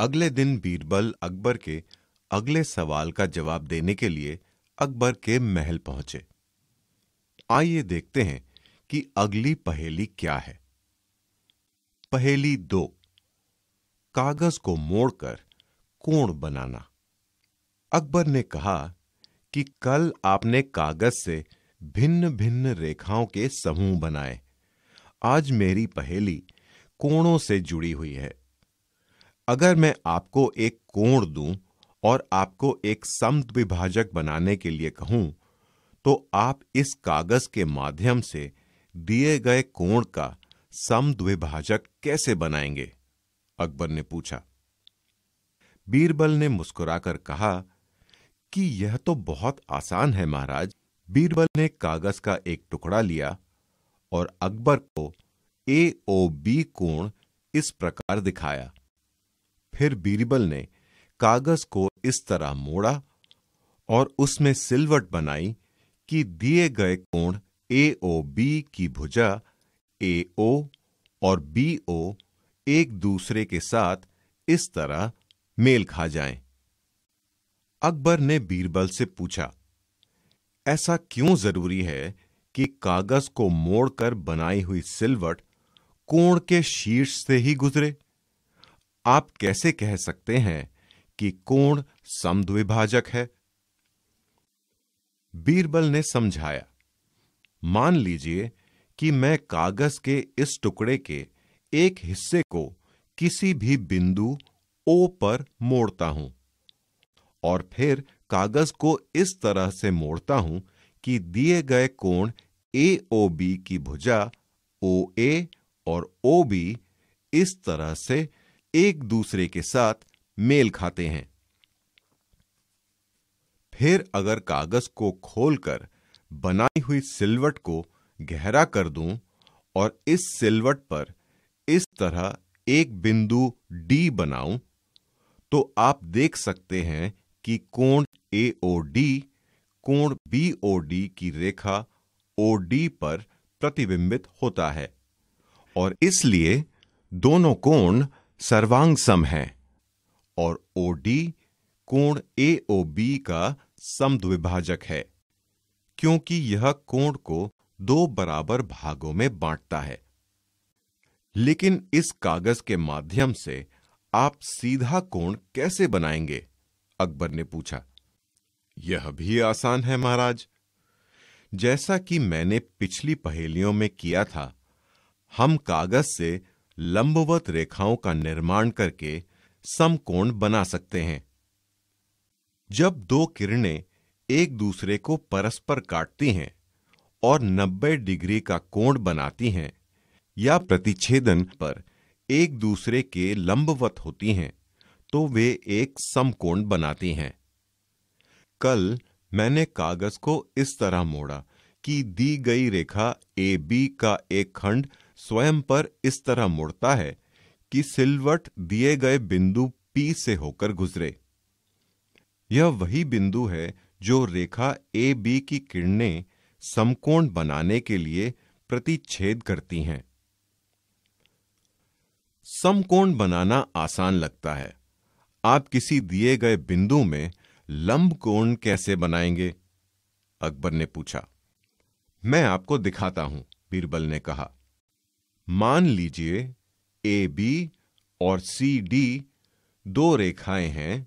अगले दिन बीरबल अकबर के अगले सवाल का जवाब देने के लिए अकबर के महल पहुंचे आइए देखते हैं कि अगली पहेली क्या है पहेली दो कागज को मोड़कर कोण बनाना अकबर ने कहा कि कल आपने कागज से भिन्न भिन्न रेखाओं के समूह बनाए आज मेरी पहेली कोणों से जुड़ी हुई है अगर मैं आपको एक कोण दूं और आपको एक समत विभाजक बनाने के लिए कहूं तो आप इस कागज के माध्यम से दिए गए कोण का समद्विभाजक कैसे बनाएंगे अकबर ने पूछा बीरबल ने मुस्कुराकर कहा कि यह तो बहुत आसान है महाराज बीरबल ने कागज का एक टुकड़ा लिया और अकबर को ए ओ बी कोण इस प्रकार दिखाया फिर बीरबल ने कागज को इस तरह मोड़ा और उसमें सिलवट बनाई कि दिए गए कोण ए ओ बी की भुजा ए ओ और बी ओ एक दूसरे के साथ इस तरह मेल खा जाएं। अकबर ने बीरबल से पूछा ऐसा क्यों जरूरी है कि कागज को मोड़कर बनाई हुई सिलवट कोण के शीर्ष से ही गुजरे आप कैसे कह सकते हैं कि कोण समद्विभाजक है बीरबल ने समझाया मान लीजिए कि मैं कागज के इस टुकड़े के एक हिस्से को किसी भी बिंदु ओ पर मोड़ता हूं और फिर कागज को इस तरह से मोड़ता हूं कि दिए गए कोण बी की भुजा ए और ओ बी इस तरह से एक दूसरे के साथ मेल खाते हैं फिर अगर कागज को खोलकर बनाई हुई सिलवट को गहरा कर दूं और इस सिलवट पर इस तरह एक बिंदु डी बनाऊं तो आप देख सकते हैं कि कोण AOD कोण बी ओडी की रेखा डी पर प्रतिबिंबित होता है और इसलिए दोनों कोण सर्वांग सम है और ओ डी कोण ए ओ बी का समद्विभाजक है क्योंकि यह कोण को दो बराबर भागों में बांटता है लेकिन इस कागज के माध्यम से आप सीधा कोण कैसे बनाएंगे अकबर ने पूछा यह भी आसान है महाराज जैसा कि मैंने पिछली पहेलियों में किया था हम कागज से लंबवत रेखाओं का निर्माण करके समकोण बना सकते हैं जब दो किरणें एक दूसरे को परस्पर काटती हैं और 90 डिग्री का कोण बनाती हैं या प्रतिच्छेदन पर एक दूसरे के लंबवत होती हैं तो वे एक समकोण बनाती हैं कल मैंने कागज को इस तरह मोड़ा कि दी गई रेखा ए बी का एक खंड स्वयं पर इस तरह मुड़ता है कि सिलवट दिए गए बिंदु पी से होकर गुजरे यह वही बिंदु है जो रेखा ए बी की किरणें समकोण बनाने के लिए प्रतिच्छेद करती हैं समकोण बनाना आसान लगता है आप किसी दिए गए बिंदु में लंब कोण कैसे बनाएंगे अकबर ने पूछा मैं आपको दिखाता हूं बीरबल ने कहा मान लीजिए ए बी और सी डी दो रेखाएं हैं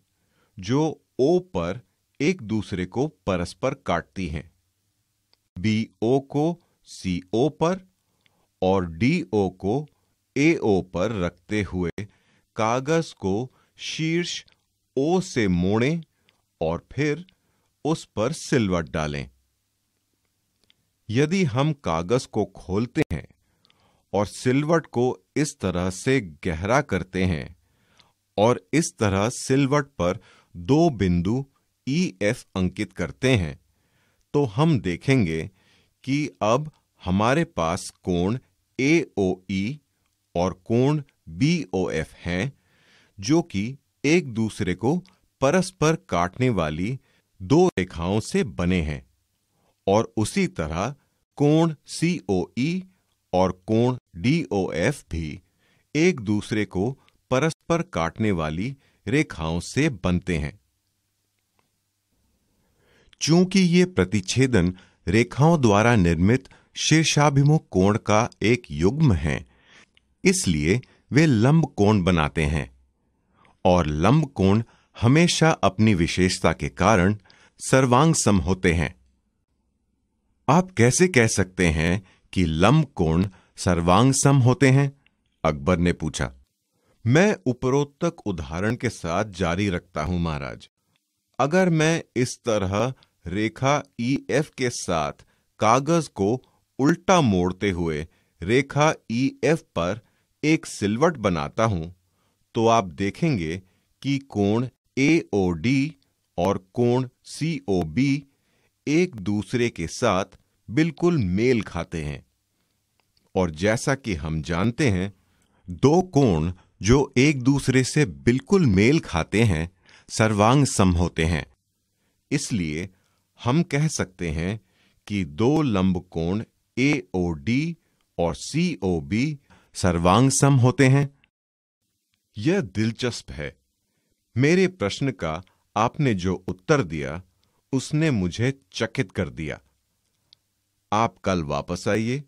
जो ओ पर एक दूसरे को परस्पर काटती हैं बी ओ को सी ओ पर और डी ओ को ए ओ पर रखते हुए कागज को शीर्ष ओ से मोड़ें और फिर उस पर सिलवट डालें यदि हम कागज को खोलते हैं और सिलवट को इस तरह से गहरा करते हैं और इस तरह सिलवट पर दो बिंदु ई e एफ अंकित करते हैं तो हम देखेंगे कि अब हमारे पास कोण ए ओ ई और कोण बी ओ एफ हैं जो कि एक दूसरे को परस्पर काटने वाली दो रेखाओं से बने हैं और उसी तरह कोण सी ओ ई और कोण DOF भी एक दूसरे को परस्पर काटने वाली रेखाओं से बनते हैं चूंकि ये प्रतिच्छेदन रेखाओं द्वारा निर्मित शीर्षाभिमुख कोण का एक युग्म है इसलिए वे लंब कोण बनाते हैं और लंब कोण हमेशा अपनी विशेषता के कारण सर्वांग सम होते हैं आप कैसे कह सकते हैं कि कोण सर्वांग सम होते हैं अकबर ने पूछा मैं उपरोक्तक उदाहरण के साथ जारी रखता हूं महाराज अगर मैं इस तरह रेखा ई e एफ के साथ कागज को उल्टा मोड़ते हुए रेखा ई e एफ पर एक सिलवट बनाता हूं तो आप देखेंगे कि कोण डी और कोण सी ओ बी एक दूसरे के साथ बिल्कुल मेल खाते हैं और जैसा कि हम जानते हैं दो कोण जो एक दूसरे से बिल्कुल मेल खाते हैं सर्वांग सम होते हैं इसलिए हम कह सकते हैं कि दो लंब कोण डी और सी ओ बी सर्वांग सम होते हैं यह दिलचस्प है मेरे प्रश्न का आपने जो उत्तर दिया उसने मुझे चकित कर दिया आप कल वापस आइए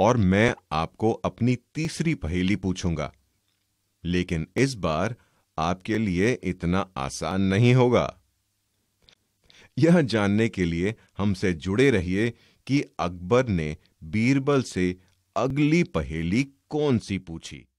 और मैं आपको अपनी तीसरी पहेली पूछूंगा लेकिन इस बार आपके लिए इतना आसान नहीं होगा यह जानने के लिए हमसे जुड़े रहिए कि अकबर ने बीरबल से अगली पहेली कौन सी पूछी